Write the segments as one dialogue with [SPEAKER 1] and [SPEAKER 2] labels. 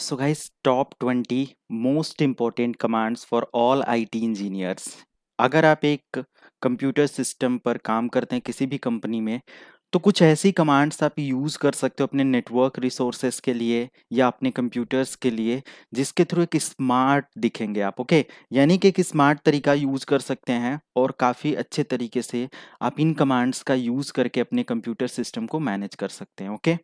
[SPEAKER 1] so guys top twenty most important commands for all IT engineers अगर आप एक computer system पर काम करते हैं किसी भी कंपनी में तो कुछ ऐसी कमांड्स आप यूज़ कर सकते हो अपने नेटवर्क रिसोर्सेस के लिए या अपने कंप्यूटर्स के लिए जिसके थ्रू एक स्मार्ट दिखेंगे आप ओके यानी कि एक स्मार्ट तरीका यूज़ कर सकते हैं और काफ़ी अच्छे तरीके से आप इन कमांड्स का यूज़ करके अपने कंप्यूटर सिस्टम को मैनेज कर सकते हैं ओके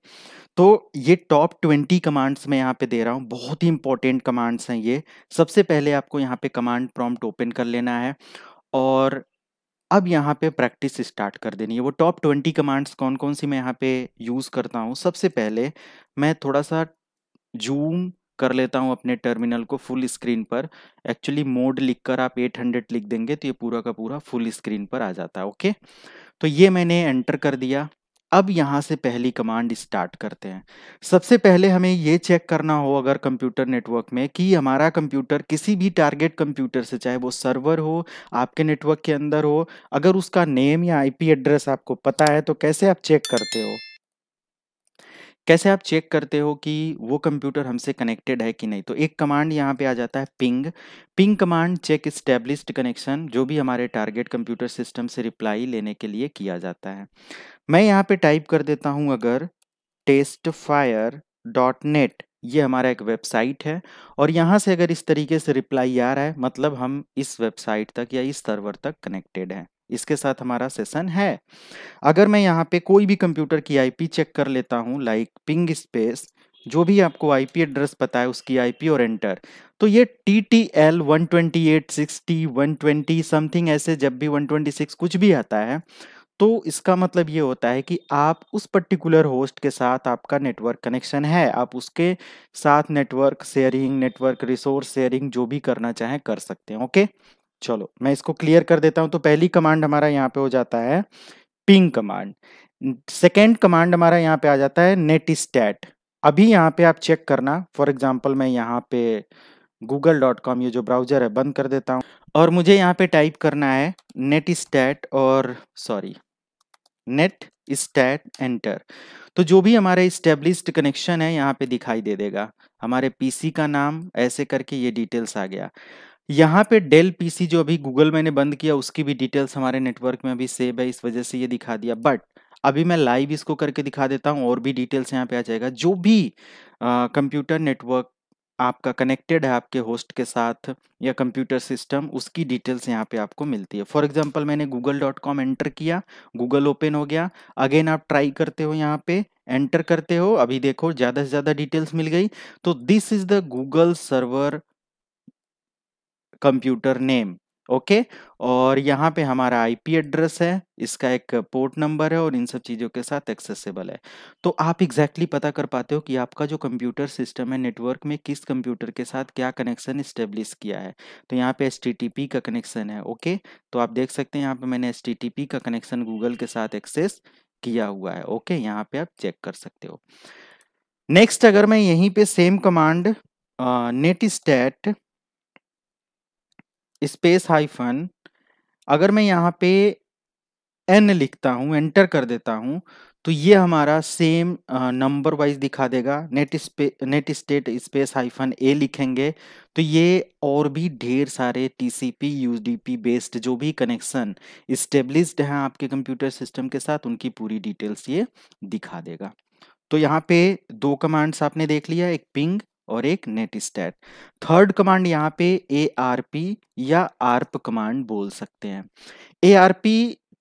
[SPEAKER 1] तो ये टॉप ट्वेंटी कमांड्स मैं यहाँ पर दे रहा हूँ बहुत ही इंपॉर्टेंट कमांड्स हैं ये सबसे पहले आपको यहाँ पर कमांड प्रॉम्प्ट ओपन कर लेना है और अब यहाँ पे प्रैक्टिस स्टार्ट कर देनी है वो टॉप ट्वेंटी कमांड्स कौन कौन सी मैं यहाँ पे यूज़ करता हूँ सबसे पहले मैं थोड़ा सा जूम कर लेता हूँ अपने टर्मिनल को फुल स्क्रीन पर एक्चुअली मोड लिखकर आप 800 लिख देंगे तो ये पूरा का पूरा फुल स्क्रीन पर आ जाता है ओके तो ये मैंने एंटर कर दिया अब यहाँ से पहली कमांड स्टार्ट करते हैं सबसे पहले हमें ये चेक करना हो अगर कंप्यूटर नेटवर्क में कि हमारा कंप्यूटर किसी भी टारगेट कंप्यूटर से चाहे वो सर्वर हो आपके नेटवर्क के अंदर हो अगर उसका नेम या आईपी एड्रेस आपको पता है तो कैसे आप चेक करते हो कैसे आप चेक करते हो कि वो कंप्यूटर हमसे कनेक्टेड है कि नहीं तो एक कमांड यहाँ पे आ जाता है ping ping command check establish connection जो भी हमारे टारगेट कंप्यूटर सिस्टम से रिप्लाई लेने के लिए किया जाता है मैं यहाँ पे टाइप कर देता हूँ अगर टेस्ट फायर डॉट नेट ये हमारा एक वेबसाइट है और यहाँ से अगर इस तरीके से रिप्लाई आ रहा है मतलब हम इस वेबसाइट तक या इस सर्वर तक कनेक्टेड हैं इसके साथ हमारा सेशन है अगर मैं यहाँ पे कोई भी कंप्यूटर की आईपी चेक कर लेता हूँ लाइक पिंग स्पेस जो भी आपको आईपी एड्रेस पता है उसकी आईपी और एंटर तो ये T T L one twenty eight sixty one twenty something ऐसे जब भी वन ट्वेंटी सिक्स कुछ भी आता है तो इसका मतलब ये होता है कि आप उस पर्टिकुलर होस्ट के साथ आपका नेटवर्क कनेक्शन है आप उसके साथ network sharing network resource sharing जो भी करना चाहें कर सकते हैं ओके चलो मैं इसको क्लियर कर देता हूं तो पहली कमांड हमारा यहाँ पे हो जाता है पिंग कमांड सेकेंड कमांड हमारा यहाँ पे आ जाता है नेट स्टैट अभी यहाँ पे आप चेक करना फॉर एग्जाम्पल मैं यहाँ पे गूगल डॉट कॉम ये जो ब्राउजर है बंद कर देता हूँ और मुझे यहाँ पे टाइप करना है नेट स्टैट और सॉरी नेट स्टैट एंटर तो जो भी हमारे इस्टेब्लिश्ड कनेक्शन है यहाँ पे दिखाई दे देगा हमारे पीसी का नाम ऐसे करके ये डिटेल्स आ गया यहाँ पे डेल पीसी जो अभी गूगल मैंने बंद किया उसकी भी डिटेल्स हमारे नेटवर्क में अभी सेव है इस वजह से ये दिखा दिया बट अभी मैं लाइव इसको करके दिखा देता हूँ और भी डिटेल्स यहाँ पे आ जाएगा जो भी कंप्यूटर नेटवर्क आपका कनेक्टेड है आपके होस्ट के साथ या कंप्यूटर सिस्टम उसकी डिटेल्स यहाँ पे आपको मिलती है फॉर एग्जाम्पल मैंने गूगल डॉट कॉम एंटर किया गूगल ओपन हो गया अगेन आप ट्राई करते हो यहाँ पे एंटर करते हो अभी देखो ज़्यादा से ज़्यादा डिटेल्स मिल गई तो this is the Google server computer name okay और यहाँ पे हमारा आईपी एड्रेस है इसका एक पोर्ट नंबर है और इन सब चीज़ों के साथ एक्सेसिबल है तो आप एग्जैक्टली exactly पता कर पाते हो कि आपका जो कंप्यूटर सिस्टम है नेटवर्क में किस कंप्यूटर के साथ क्या कनेक्शन इस्टेब्लिश किया है तो यहाँ पे एस का कनेक्शन है ओके तो आप देख सकते हैं यहाँ पे मैंने एस का कनेक्शन गूगल के साथ एक्सेस किया हुआ है ओके यहाँ पे आप चेक कर सकते हो नेक्स्ट अगर मैं यहीं पे same command net stat space hyphen अगर मैं यहाँ पे एन लिखता हूँ एंटर कर देता हूँ तो ये हमारा सेम नंबर वाइज दिखा देगा नेट स्पे net stat space hyphen A लिखेंगे तो ये और भी ढेर सारे टीसीपी यूडीपी बेस्ड जो भी कनेक्शन इस्टेब्लिश्ड हैं आपके कंप्यूटर सिस्टम के साथ उनकी पूरी डिटेल्स ये दिखा देगा तो यहाँ पे दो कमांड्स आपने देख लिया एक पिंग और एक नेट स्टैट थर्ड कमांड यहाँ पे ए आर पी या आर्प कमांड बोल सकते हैं ए आर पी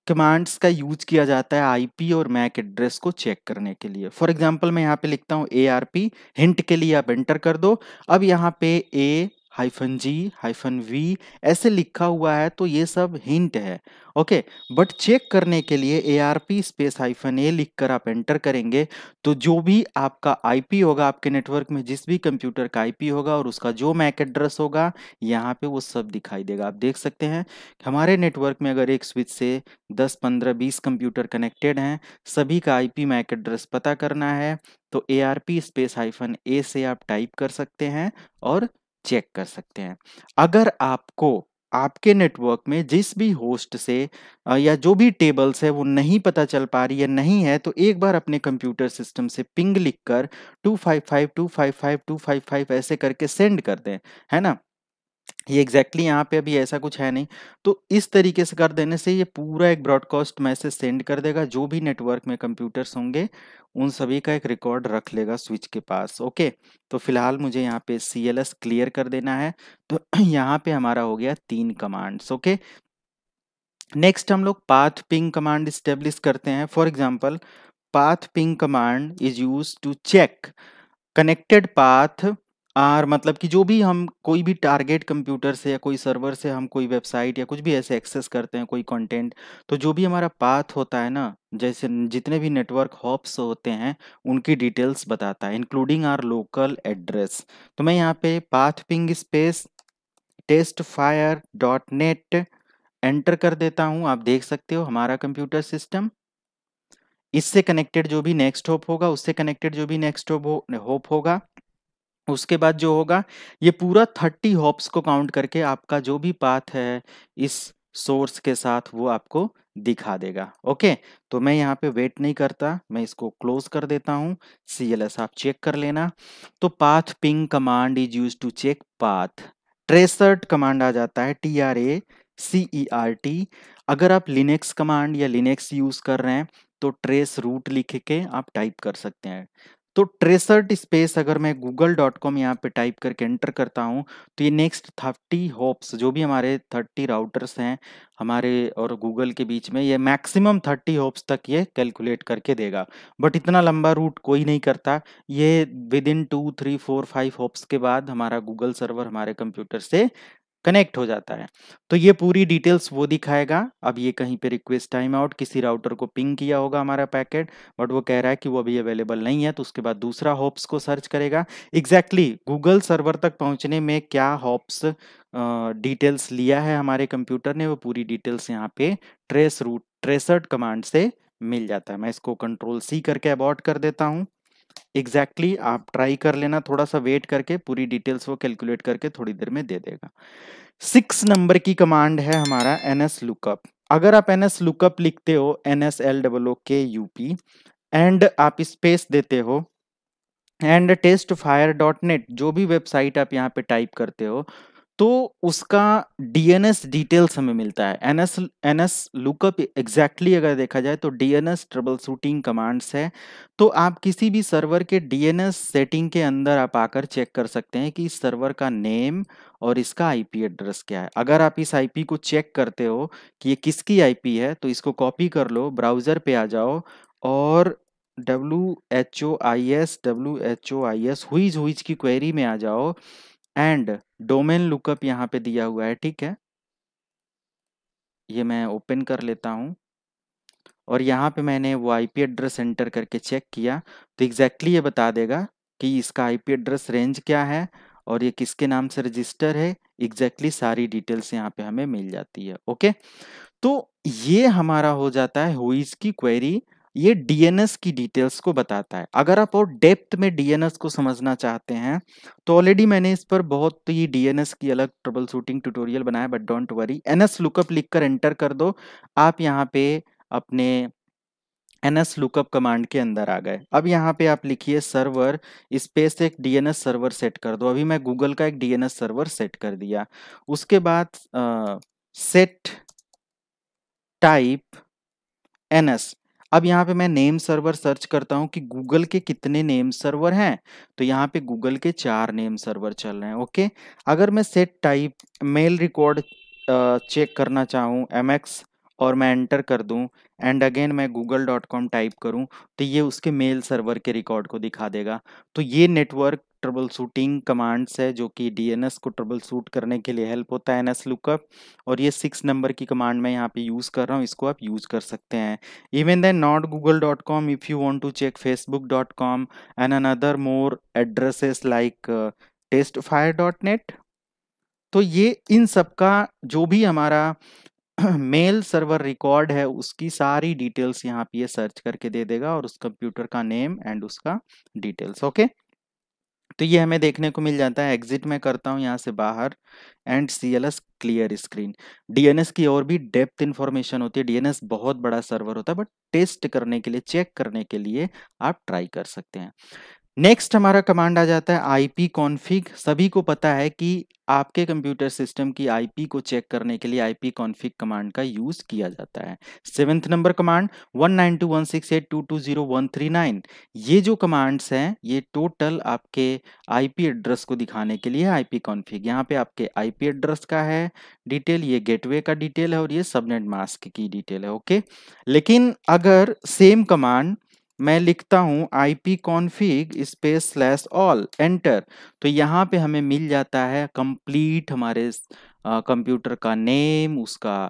[SPEAKER 1] कमांड्स का यूज किया जाता है आईपी और मैक एड्रेस को चेक करने के लिए फॉर एग्जांपल मैं यहाँ पे लिखता हूँ ए आर पी हिंट के लिए आप एंटर कर दो अब यहाँ पे A hyphen G hyphen V ऐसे लिखा हुआ है तो ये सब हिंट है ओके बट चेक करने के लिए A R P space hyphen A लिख कर आप एंटर करेंगे तो जो भी आपका आई पी होगा आपके नेटवर्क में जिस भी कंप्यूटर का आई पी होगा और उसका जो मैक एड्रेस होगा यहाँ पे वो सब दिखाई देगा आप देख सकते हैं हमारे नेटवर्क में अगर एक स्विच से दस पंद्रह बीस कंप्यूटर कनेक्टेड हैं सभी का आई पी मैक एड्रेस पता करना है तो A R P space hyphen A से आप टाइप कर सकते हैं और चेक कर सकते हैं अगर आपको आपके नेटवर्क में जिस भी होस्ट से या जो भी टेबल्स है वो नहीं पता चल पा रही है नहीं है तो एक बार अपने कंप्यूटर सिस्टम से पिंग लिख कर two five five two five five two five five ऐसे करके सेंड कर दें है ना ये एग्जैक्टली exactly यहाँ पे अभी ऐसा कुछ है नहीं तो इस तरीके से कर देने से ये पूरा एक ब्रॉडकास्ट मैसेज सेंड कर देगा जो भी नेटवर्क में कंप्यूटर्स होंगे उन सभी का एक रिकॉर्ड रख लेगा स्विच के पास ओके तो फिलहाल मुझे यहाँ पे सी एल एस क्लियर कर देना है तो यहाँ पे हमारा हो गया तीन कमांड्स ओके नेक्स्ट हम लोग पाथ पिंग कमांड स्टेब्लिश करते हैं for example path ping command is use to check connected path are मतलब कि जो भी हम कोई भी टारगेट कंप्यूटर से या कोई सर्वर से हम कोई वेबसाइट या कुछ भी ऐसे एक्सेस करते हैं कोई कंटेंट तो जो भी हमारा पाथ होता है ना जैसे जितने भी नेटवर्क हॉप्स होते हैं उनकी डिटेल्स बताता है इंक्लूडिंग आर लोकल एड्रेस तो मैं यहाँ पे path ping space test fire dot net enter कर देता हूँ आप देख सकते हो हमारा कंप्यूटर सिस्टम इससे कनेक्टेड जो भी नेक्स्ट होप होगा उससे कनेक्टेड जो भी नेक्स्ट होप होप होगा उसके बाद जो होगा ये पूरा थर्टी हॉप्स को काउंट करके आपका जो भी पाथ है इस सोर्स के साथ वो आपको दिखा देगा ओके तो मैं यहाँ पे वेट नहीं करता मैं इसको क्लोज कर देता हूँ सी एल एस आप चेक कर लेना तो path ping command is use to check path tracert command आ जाता है T R A C E R T अगर आप लिनेक्स कमांड या लिनेक्स यूज कर रहे हैं तो ट्रेस रूट लिख के आप टाइप कर सकते हैं तो ट्रेसर्ड स्पेस अगर मैं गूगल डॉट कॉम यहाँ पर टाइप करके एंटर करता हूँ तो ये नेक्स्ट थर्टी होप्स जो भी हमारे थर्टी राउटर्स हैं हमारे और गूगल के बीच में ये मैक्सिमम थर्टी होप्स तक ये कैलकुलेट करके देगा बट इतना लंबा रूट कोई नहीं करता ये within two three four five hops के बाद हमारा गूगल सर्वर हमारे कंप्यूटर से कनेक्ट हो जाता है तो ये पूरी डिटेल्स वो दिखाएगा अब ये कहीं पे रिक्वेस्ट टाइम आउट किसी राउटर को पिंग किया होगा हमारा पैकेट बट वो कह रहा है कि वो अभी अवेलेबल नहीं है तो उसके बाद दूसरा हॉप्स को सर्च करेगा एग्जैक्टली गूगल सर्वर तक पहुंचने में क्या हॉप्स डिटेल्स लिया है हमारे कंप्यूटर ने वो पूरी डिटेल्स यहाँ पे ट्रेस रूट ट्रेसर्ड कमांड से मिल जाता है मैं इसको कंट्रोल सी करके अबॉर्ट कर देता हूँ एग्जैक्टली exactly आप ट्राई कर लेना थोड़ा सा वेट करके पूरी डिटेल्स वो कैलकुलेट करके थोड़ी देर में दे देगा सिक्स नंबर की कमांड है हमारा एन एस लुकअप अगर आप एन एस लुकअप लिखते हो N S L W K U P and आप स्पेस देते हो and test fire dot net जो भी वेबसाइट आप यहाँ पे टाइप करते हो तो उसका डीएनएस डिटेल्स हमें मिलता है एनएस एनएस लुकअप एग्जैक्टली अगर देखा जाए तो डीएनएस ट्रबल शूटिंग कमांड्स है तो आप किसी भी सर्वर के डीएनएस सेटिंग के अंदर आप आकर चेक कर सकते हैं कि इस सर्वर का नेम और इसका आईपी एड्रेस क्या है अगर आप इस आईपी को चेक करते हो कि ये किसकी पी है तो इसको कॉपी कर लो ब्राउज़र पे आ जाओ और W H O I S W H O I S whois whois की क्वेरी में आ जाओ एंड डोमेन लुकअप यहाँ पे दिया हुआ है ठीक है ये मैं ओपन कर लेता हूँ और यहाँ पे मैंने वो आईपी एड्रेस एंटर करके चेक किया तो एग्जैक्टली ये बता देगा कि इसका आईपी एड्रेस रेंज क्या है और ये किसके नाम से रजिस्टर है एग्जैक्टली सारी डिटेल्स यहाँ पे हमें मिल जाती है ओके तो ये हमारा हो जाता है हुईज की क्वेरी ये डीएनएस की डिटेल्स को बताता है अगर आप और डेप्थ में डीएनएस को समझना चाहते हैं तो ऑलरेडी मैंने इस पर बहुत ही डीएनएस की अलग ट्रबल शूटिंग ट्यूटोरियल बनाया but don't worry NS lookup लिखकर एंटर कर दो आप यहाँ पे अपने एन एस लुकअप कमांड के अंदर आ गए अब यहाँ पे आप लिखिए सर्वर स्पेस एक डीएनएस सर्वर सेट कर दो अभी मैं गूगल का एक डीएनएस सर्वर सेट कर दिया उसके बाद सेट टाइप एनएस अब यहाँ पे मैं नेम सर्वर सर्च करता हूँ कि गूगल के कितने नेम सर्वर हैं तो यहाँ पे गूगल के चार नेम सर्वर चल रहे हैं ओके अगर मैं set type mail record check करना चाहूँ एम एक्स और मैं एंटर कर दूं एंड अगेन मैं गूगल डॉट कॉम टाइप करूं तो ये उसके मेल सर्वर के रिकॉर्ड को दिखा देगा तो ये नेटवर्क ट्रबल शूटिंग कमांड्स है जो कि डीएनएस को ट्रबल शूट करने के लिए हेल्प होता है एन एस लुकअप और ये सिक्स नंबर की कमांड मैं यहाँ पे यूज़ कर रहा हूँ इसको आप यूज़ कर सकते हैं even then not Google dot com if you want to check Facebook dot com and another more addresses like test fire dot net तो ये इन सब का जो भी हमारा मेल सर्वर रिकॉर्ड है उसकी सारी डिटेल्स यहाँ पे सर्च करके दे देगा और उस कंप्यूटर का नेम एंड उसका डिटेल्स ओके तो ये हमें देखने को मिल जाता है एग्जिट मैं करता हूँ यहाँ से बाहर and C L S clear screen DNS की और भी डेप्थ इन्फॉर्मेशन होती है डीएनएस बहुत बड़ा सर्वर होता है बट टेस्ट करने के लिए चेक करने के लिए आप ट्राई कर सकते हैं नेक्स्ट हमारा कमांड आ जाता है आईपी कॉन्फ़िग सभी को पता है कि आपके कंप्यूटर सिस्टम की आईपी को चेक करने के लिए आईपी कॉन्फ़िग कमांड का यूज किया जाता है सेवेंथ नंबर कमांड 192168220139 ये जो कमांड्स हैं ये टोटल आपके आईपी एड्रेस को दिखाने के लिए आईपी कॉन्फ़िग यहाँ पे आपके आईपी एड्रेस का है डिटेल ये गेटवे का डिटेल है और ये सबनेट मास्क की डिटेल है ओके लेकिन अगर सेम कमांड मैं लिखता हूँ I P config space slash all enter तो यहाँ पे हमें मिल जाता है कंप्लीट हमारे कंप्यूटर का नेम उसका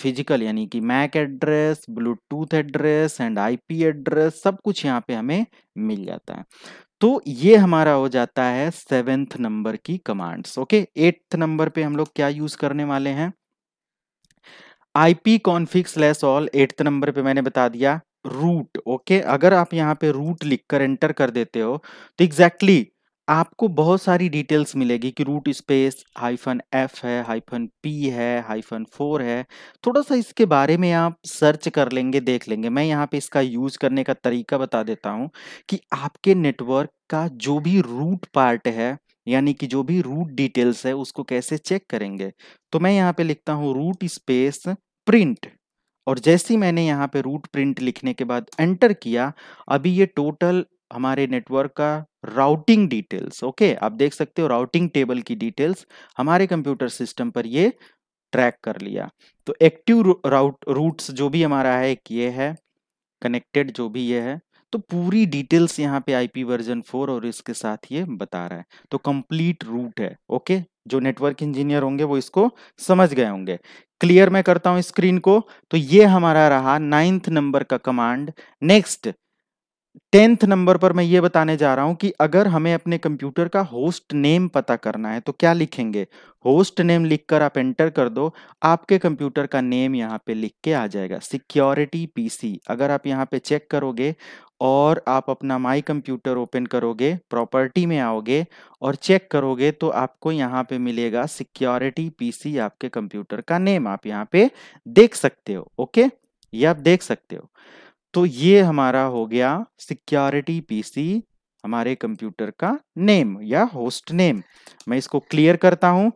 [SPEAKER 1] फिजिकल यानी कि Mac address Bluetooth address and IP address सब कुछ यहाँ पे हमें मिल जाता है तो ये हमारा हो जाता है सेवेंथ नंबर की कमांड्स ओके एट्थ नंबर पे हम लोग क्या यूज करने वाले हैं IP configs config all eighth number पे मैंने बता दिया रूट ओके अगर आप यहाँ पे रूट लिख कर एंटर कर देते हो तो एग्जैक्टली exactly आपको बहुत सारी डिटेल्स मिलेगी कि रूट स्पेस हाइफन एफ है हाइफन पी है हाइफन फोर है थोड़ा सा इसके बारे में आप सर्च कर लेंगे देख लेंगे मैं यहाँ पे इसका यूज करने का तरीका बता देता हूँ कि आपके नेटवर्क का जो भी रूट पार्ट है यानी कि जो भी रूट डिटेल्स है उसको कैसे चेक करेंगे तो मैं यहाँ पे लिखता हूँ रूट स्पेस प्रिंट और जैसे ही मैंने यहाँ पे रूट प्रिंट लिखने के बाद एंटर किया अभी ये टोटल हमारे नेटवर्क का राउटिंग डिटेल्स ओके आप देख सकते हो राउटिंग टेबल की डिटेल्स हमारे कंप्यूटर सिस्टम पर ये ट्रैक कर लिया तो एक्टिव राउट रूट्स जो भी हमारा है एक ये है कनेक्टेड जो भी ये है तो पूरी डिटेल्स यहाँ पे आईपी वर्जन फोर और इसके साथ ये बता रहा है तो कंप्लीट रूट है ओके जो नेटवर्क इंजीनियर होंगे वो इसको समझ गए होंगे क्लियर मैं करता हूं स्क्रीन को तो ये हमारा रहा नाइन्थ नंबर का कमांड नेक्स्ट टेंथ नंबर पर मैं ये बताने जा रहा हूं कि अगर हमें अपने कंप्यूटर का होस्ट नेम पता करना है तो क्या लिखेंगे होस्ट नेम लिखकर आप एंटर कर दो आपके कंप्यूटर का नेम यहां पे लिख के आ जाएगा सिक्योरिटी पीसी अगर आप यहां पे चेक करोगे और आप अपना माई कंप्यूटर ओपन करोगे प्रॉपर्टी में आओगे और चेक करोगे तो आपको यहाँ पे मिलेगा सिक्योरिटी पीसी आपके कंप्यूटर का नेम आप यहाँ पे देख सकते हो ओके ये आप देख सकते हो तो ये हमारा हो गया सिक्योरिटी पीसी हमारे कंप्यूटर का नेम या होस्ट नेम मैं इसको क्लियर करता हूं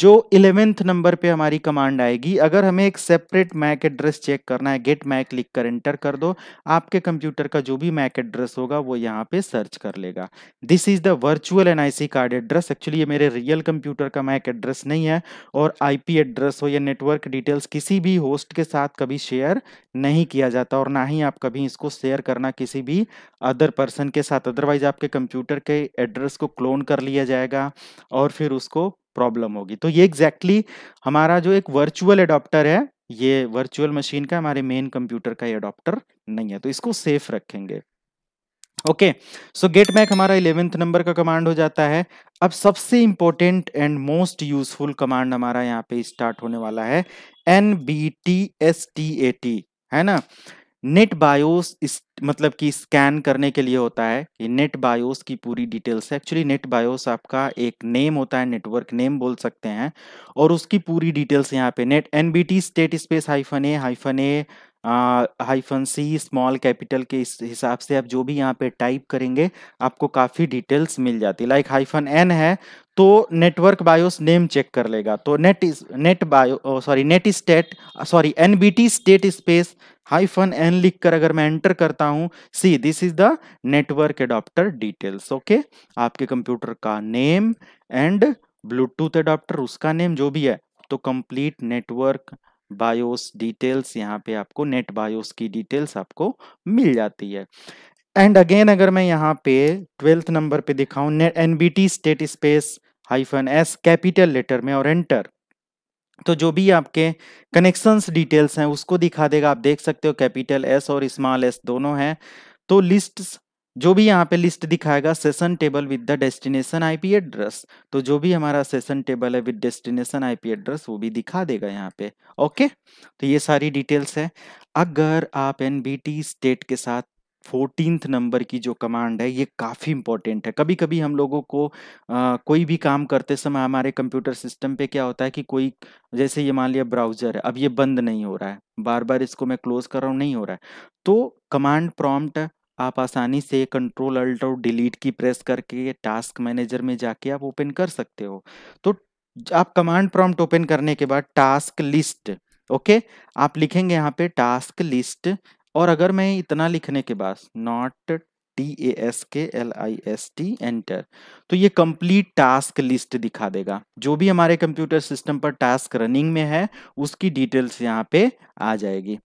[SPEAKER 1] जो इलेवेंथ नंबर पे हमारी कमांड आएगी अगर हमें एक सेपरेट मैक एड्रेस चेक करना है गेट मैक लिख कर एंटर कर दो आपके कंप्यूटर का जो भी मैक एड्रेस होगा वो यहाँ पे सर्च कर लेगा this is the virtual NIC card address actually ये मेरे रियल कंप्यूटर का मैक एड्रेस नहीं है और आईपी एड्रेस हो या नेटवर्क डिटेल्स किसी भी होस्ट के साथ कभी शेयर नहीं किया जाता और ना ही आप कभी इसको शेयर करना किसी भी अदर पर्सन के साथ अदरवाइज आपके कंप्यूटर के एड्रेस पैटर्न्स को क्लोन कर लिया जाएगा और फिर उसको प्रॉब्लम होगी तो ये एग्जैक्टली exactly हमारा जो एक वर्चुअल एडॉप्टर है ये वर्चुअल मशीन का हमारे मेन कंप्यूटर का एडॉप्टर नहीं है तो इसको सेफ रखेंगे ओके सो गेट मैक हमारा इलेवेंथ नंबर का कमांड हो जाता है अब सबसे important and most useful command हमारा यहाँ पे स्टार्ट होने वाला है N B T S T A T है ना नेट बायोस इस मतलब कि स्कैन करने के लिए होता है कि नेट बायोस की पूरी डिटेल्स है एक्चुअली नेट बायोस आपका एक नेम होता है नेटवर्क नेम बोल सकते हैं और उसकी पूरी डिटेल्स यहाँ पे net N B T stat space hyphen A hyphen A hyphen C small capital के इस हिसाब से आप जो भी यहाँ पे टाइप करेंगे आपको काफ़ी डिटेल्स मिल जाती लाइक हाइफन एन है तो नेटवर्क बायोस नेम चेक कर लेगा तो net net bio sorry netstat sorry N B T stat space hyphen N लिख कर अगर मैं एंटर करता हूँ see this is the network adapter details okay आपके कंप्यूटर का नेम एंड ब्लूटूथ एडॉप्टर उसका नेम जो भी है तो कंप्लीट नेटवर्क बायोस डिटेल्स यहाँ पे आपको नेट बायोस की डिटेल्स आपको मिल जाती है एंड अगेन अगर मैं यहाँ पे ट्वेल्थ नंबर पे दिखाऊं net N B T stat space hyphen S capital letter में और एंटर तो जो भी आपके कनेक्शंस डिटेल्स हैं उसको दिखा देगा आप देख सकते हो कैपिटल एस और स्मॉल एस दोनों हैं तो लिस्ट जो भी यहाँ पे लिस्ट दिखाएगा session table with the destination IP address तो जो भी हमारा सेशन टेबल है विद डेस्टिनेशन आईपी एड्रेस वो भी दिखा देगा यहाँ पे ओके तो ये सारी डिटेल्स है अगर आप एनबीटी स्टेट के साथ फोर्टीन नंबर की जो कमांड है ये काफ़ी इंपॉर्टेंट है कभी कभी हम लोगों को आ, कोई भी काम करते समय हमारे कंप्यूटर सिस्टम पे क्या होता है कि कोई जैसे ये मान लिया ब्राउजर है अब ये बंद नहीं हो रहा है बार बार इसको मैं क्लोज कर रहा हूँ नहीं हो रहा है तो कमांड प्रॉम्प्ट आप आसानी से कंट्रोल अल्ट और डिलीट की प्रेस करके टास्क मैनेजर में जाके आप ओपन कर सकते हो तो आप कमांड प्रॉम्प्ट ओपन करने के बाद टास्क लिस्ट ओके आप लिखेंगे यहाँ पे टास्क लिस्ट और अगर मैं इतना लिखने के बाद not T A S K L I S T enter तो ये कंप्लीट टास्क लिस्ट दिखा देगा जो भी हमारे कंप्यूटर सिस्टम पर टास्क रनिंग में है उसकी डिटेल्स यहाँ पे आ जाएगी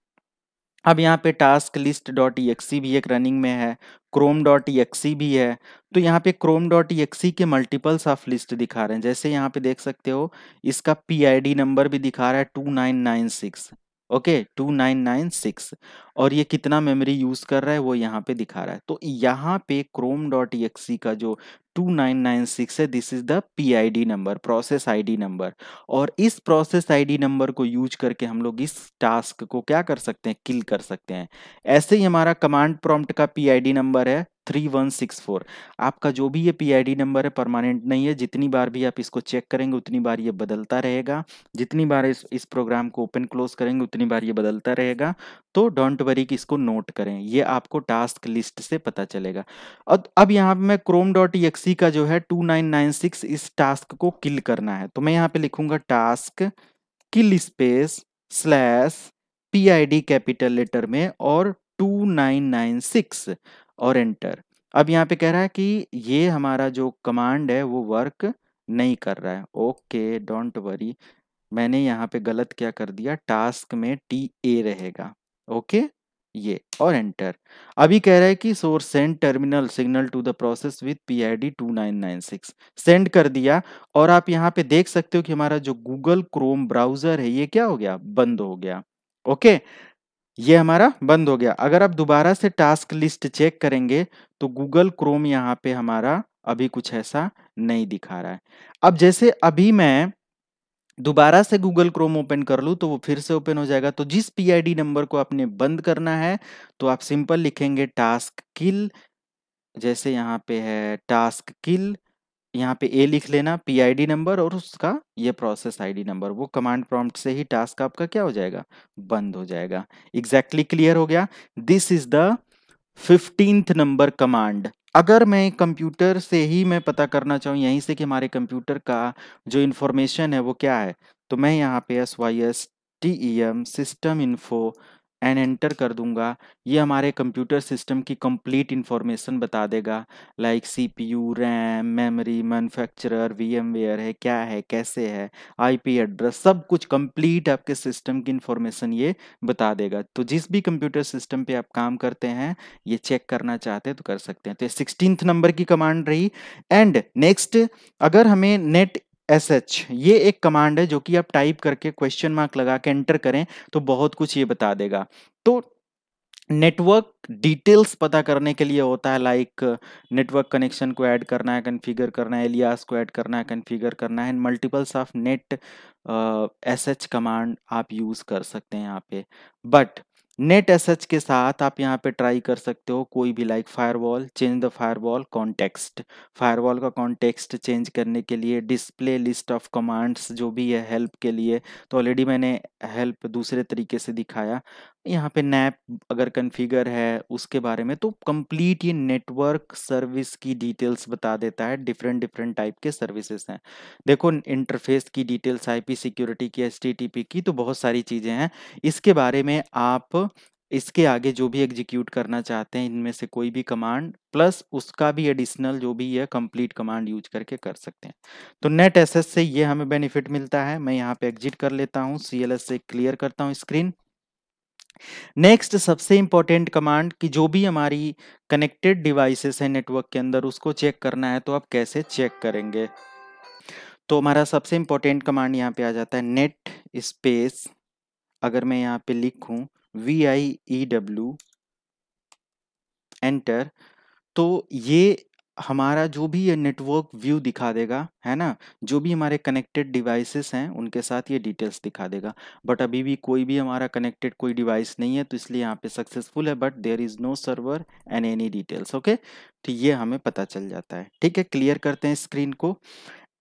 [SPEAKER 1] अब यहाँ पे टास्क लिस्ट डॉट ई भी एक रनिंग में है क्रोम डॉट ई भी है तो यहाँ पे क्रोम डॉट ई के मल्टीपल्स ऑफ लिस्ट दिखा रहे हैं जैसे यहाँ पे देख सकते हो इसका पी नंबर भी दिखा रहा है two nine nine six okay two nine nine six और ये कितना मेमोरी यूज़ कर रहा है वो यहाँ पे दिखा रहा है तो यहाँ पे क्रोम डॉट ई का जो 2996 है this is the PID number process ID number और इस प्रोसेस आईडी नंबर को यूज करके हम लोग इस टास्क को क्या कर सकते हैं किल कर सकते हैं ऐसे ही हमारा कमांड प्रॉम्प्ट का पीआईडी नंबर है थ्री वन सिक्स फोर आपका जो भी ये पीआईडी नंबर है परमानेंट नहीं है जितनी बार भी आप इसको चेक करेंगे उतनी बार ये बदलता रहेगा जितनी बार इस इस प्रोग्राम को ओपन क्लोज करेंगे उतनी बार ये बदलता रहेगा तो डोंट वरी कि इसको नोट करें ये आपको टास्क लिस्ट से पता चलेगा अब अब यहाँ पे मैं क्रोम डॉट उसी का जो है 2996 इस टास्क को किल करना है तो मैं यहाँ पे लिखूंगा taskkill space slash PID capital letter में और 2996 और एंटर अब यहाँ पे कह रहा है कि ये हमारा जो कमांड है वो वर्क नहीं कर रहा है ओके डोंट वरी मैंने यहाँ पे गलत क्या कर दिया टास्क में टी ए रहेगा ओके ये और एंटर अभी कह रहा है कि source send terminal signal to the process with P I D two nine nine six send कर दिया और आप यहाँ पे देख सकते हो कि हमारा जो गूगल क्रोम ब्राउजर है ये क्या हो गया बंद हो गया ओके ये हमारा बंद हो गया अगर आप दोबारा से टास्क लिस्ट चेक करेंगे तो गूगल क्रोम यहाँ पे हमारा अभी कुछ ऐसा नहीं दिखा रहा है अब जैसे अभी मैं दोबारा से गूगल क्रोम ओपन कर लूँ तो वो फिर से ओपन हो जाएगा तो जिस पी नंबर को आपने बंद करना है तो आप सिंपल लिखेंगे टास्क किल जैसे यहाँ पे है टास्क किल यहाँ पे ए लिख लेना पीआईडी नंबर और उसका ये प्रोसेस आईडी नंबर वो कमांड प्रॉम्प्ट से ही टास्क आपका क्या हो जाएगा बंद हो जाएगा एग्जैक्टली exactly क्लियर हो गया this is the fifteenth number command अगर मैं कंप्यूटर से ही मैं पता करना चाहूँ यहीं से कि हमारे कंप्यूटर का जो इन्फॉर्मेशन है वो क्या है तो मैं यहाँ पे S Y S T E M system info and enter कर दूंगा ये हमारे कंप्यूटर सिस्टम की कंप्लीट इन्फॉर्मेशन बता देगा like CPU RAM memory manufacturer VMware है क्या है कैसे है आईपी एड्रेस सब कुछ कंप्लीट आपके सिस्टम की इन्फॉर्मेशन ये बता देगा तो जिस भी कंप्यूटर सिस्टम पे आप काम करते हैं ये चेक करना चाहते हैं तो कर सकते हैं तो सिक्सटीन नंबर की कमांड रही एंड नेक्स्ट अगर हमें नेट एस एच ये एक कमांड है जो कि आप टाइप करके क्वेश्चन मार्क लगा के एंटर करें तो बहुत कुछ ये बता देगा तो नेटवर्क डिटेल्स पता करने के लिए होता है लाइक नेटवर्क कनेक्शन को ऐड करना है कन्फिगर करना है एलियास को ऐड करना है कन्फिगर करना है multiples of net S H command आप यूज़ कर सकते हैं यहाँ पे बट नेट एच के साथ आप यहाँ पे ट्राई कर सकते हो कोई भी like firewall change the firewall context firewall का कॉन्टेक्स्ट चेंज करने के लिए डिस्प्ले लिस्ट ऑफ कमांड्स जो भी है हेल्प के लिए तो ऑलरेडी मैंने हेल्प दूसरे तरीके से दिखाया यहाँ पे नैप अगर कन्फिगर है उसके बारे में तो कंप्लीट ये नेटवर्क सर्विस की डिटेल्स बता देता है डिफरेंट डिफरेंट टाइप के सर्विसेज हैं देखो इंटरफेस की डिटेल्स आईपी सिक्योरिटी की एस की तो बहुत सारी चीज़ें हैं इसके बारे में आप इसके आगे जो भी एग्जीक्यूट करना चाहते हैं इनमें से कोई भी कमांड प्लस उसका भी एडिशनल जो भी है कंप्लीट कमांड यूज करके कर सकते हैं तो नेट एस से ये हमें बेनिफिट मिलता है मैं यहाँ पे एग्जिट कर लेता हूँ सी से क्लियर करता हूँ स्क्रीन नेक्स्ट सबसे इंपॉर्टेंट कमांड कि जो भी हमारी कनेक्टेड डिवाइसेस है नेटवर्क के अंदर उसको चेक करना है तो आप कैसे चेक करेंगे तो हमारा सबसे इंपॉर्टेंट कमांड यहाँ पे आ जाता है नेट स्पेस अगर मैं यहाँ पे लिखूं V I E W enter तो ये हमारा जो भी ये नेटवर्क व्यू दिखा देगा है ना जो भी हमारे कनेक्टेड डिवाइसेस हैं उनके साथ ये डिटेल्स दिखा देगा बट अभी भी कोई भी हमारा कनेक्टेड कोई डिवाइस नहीं है तो इसलिए यहाँ पे सक्सेसफुल है but there is no server and any details okay तो ये हमें पता चल जाता है ठीक है क्लियर करते हैं स्क्रीन को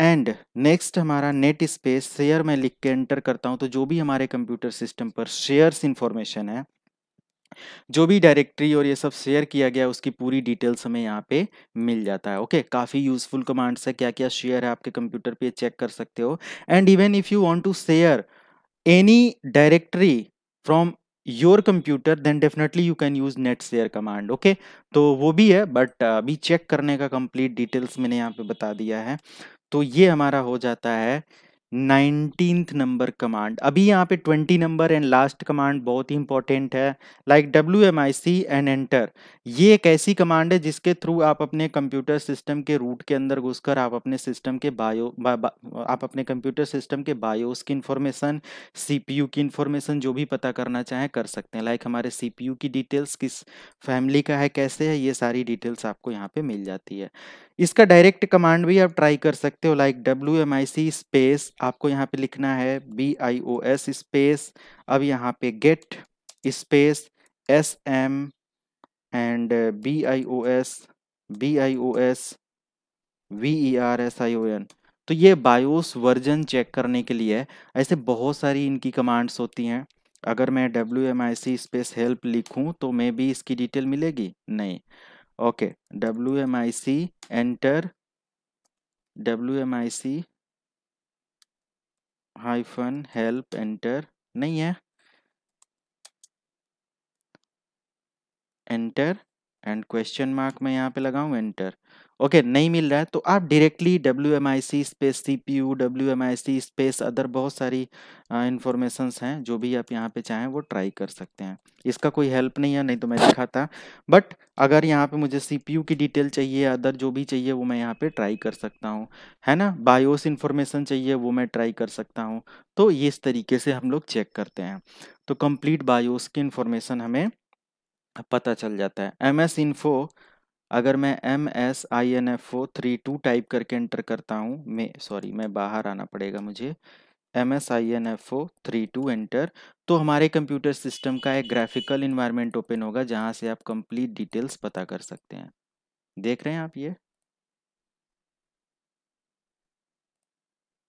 [SPEAKER 1] एंड नेक्स्ट हमारा नेट स्पेस शेयर में लिख के एंटर करता हूँ तो जो भी हमारे कंप्यूटर सिस्टम पर शेयर्स इंफॉर्मेशन है जो भी डायरेक्टरी और ये सब शेयर किया गया उसकी पूरी डिटेल्स हमें यहाँ पे मिल जाता है ओके काफ़ी यूजफुल कमांड्स है क्या क्या शेयर है आपके कंप्यूटर पे चेक कर सकते हो and even if you want to share any directory from your computer then definitely you can use net share command okay तो वो भी है बट अभी चेक करने का कंप्लीट डिटेल्स मैंने यहाँ पे बता दिया है तो ये हमारा हो जाता है नाइनटीन्थ नंबर कमांड अभी यहाँ पे twenty number and last command बहुत ही इंपॉर्टेंट है like W M I C and enter ये एक ऐसी कमांड है जिसके थ्रू आप अपने कंप्यूटर सिस्टम के रूट के अंदर घुसकर आप अपने सिस्टम के बायो बा, बा, आप अपने कंप्यूटर सिस्टम के बायोस की इन्फॉर्मेशन सीपीयू की इन्फॉर्मेशन जो भी पता करना चाहें कर सकते हैं लाइक like हमारे सीपीयू की डिटेल्स किस फैमिली का है कैसे है ये सारी डिटेल्स आपको यहाँ पर मिल जाती है इसका डायरेक्ट कमांड भी आप ट्राई कर सकते हो like W M I C space आपको यहाँ पे लिखना है B I O S space अब यहाँ पे get space S M and B I O S B I O S V E R S I O N तो ये बायोस वर्जन चेक करने के लिए ऐसे बहुत सारी इनकी कमांड्स होती हैं अगर मैं W M I C space help लिखूँ तो मे भी इसकी डिटेल मिलेगी नहीं okay W M I C enter W M I C hyphen help enter नहीं है एंटर एंड क्वेश्चन मार्क मैं यहाँ पे लगाऊ एंटर ओके okay, नहीं मिल रहा है तो आप directly W M I C space C P U W M I C space other बहुत सारी इन्फॉर्मेशन हैं जो भी आप यहाँ पे चाहें वो ट्राई कर सकते हैं इसका कोई हेल्प नहीं है नहीं तो मैं दिखाता बट अगर यहाँ पे मुझे सी पी यू की डिटेल चाहिए अदर जो भी चाहिए वो मैं यहाँ पे ट्राई कर सकता हूँ है ना बायोस इन्फॉर्मेशन चाहिए वो मैं ट्राई कर सकता हूँ तो ये इस तरीके से हम लोग चेक करते हैं तो कंप्लीट बायोस की इन्फॉर्मेशन हमें पता चल जाता है एम एस इन्फो अगर मैं M S I N F O three two type करके एंटर करता हूँ मैं सॉरी मैं बाहर आना पड़ेगा मुझे M S I N F O three two enter तो हमारे कंप्यूटर सिस्टम का एक ग्राफिकल इन्वायरमेंट ओपन होगा जहाँ से आप कंप्लीट डिटेल्स पता कर सकते हैं देख रहे हैं आप ये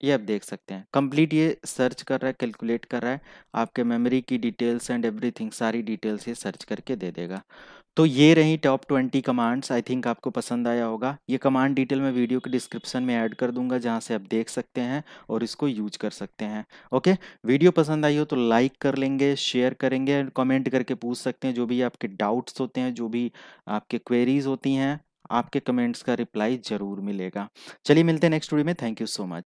[SPEAKER 1] ये आप देख सकते हैं कंप्लीट ये सर्च कर रहा है कैलकुलेट कर रहा है आपके मेमोरी की डिटेल्स एंड एवरीथिंग सारी डिटेल्स ये सर्च करके दे देगा तो ये रही top twenty commands I think आपको पसंद आया होगा ये कमांड डिटेल मैं वीडियो के डिस्क्रिप्शन में ऐड कर दूंगा जहाँ से आप देख सकते हैं और इसको यूज कर सकते हैं ओके वीडियो पसंद आई हो तो लाइक कर लेंगे शेयर करेंगे कमेंट करके पूछ सकते हैं जो भी आपके डाउट्स होते हैं जो भी आपके क्वेरीज होती हैं आपके कमेंट्स का रिप्लाई ज़रूर मिलेगा चलिए मिलते हैं नेक्स्ट वीडियो में थैंक यू सो मच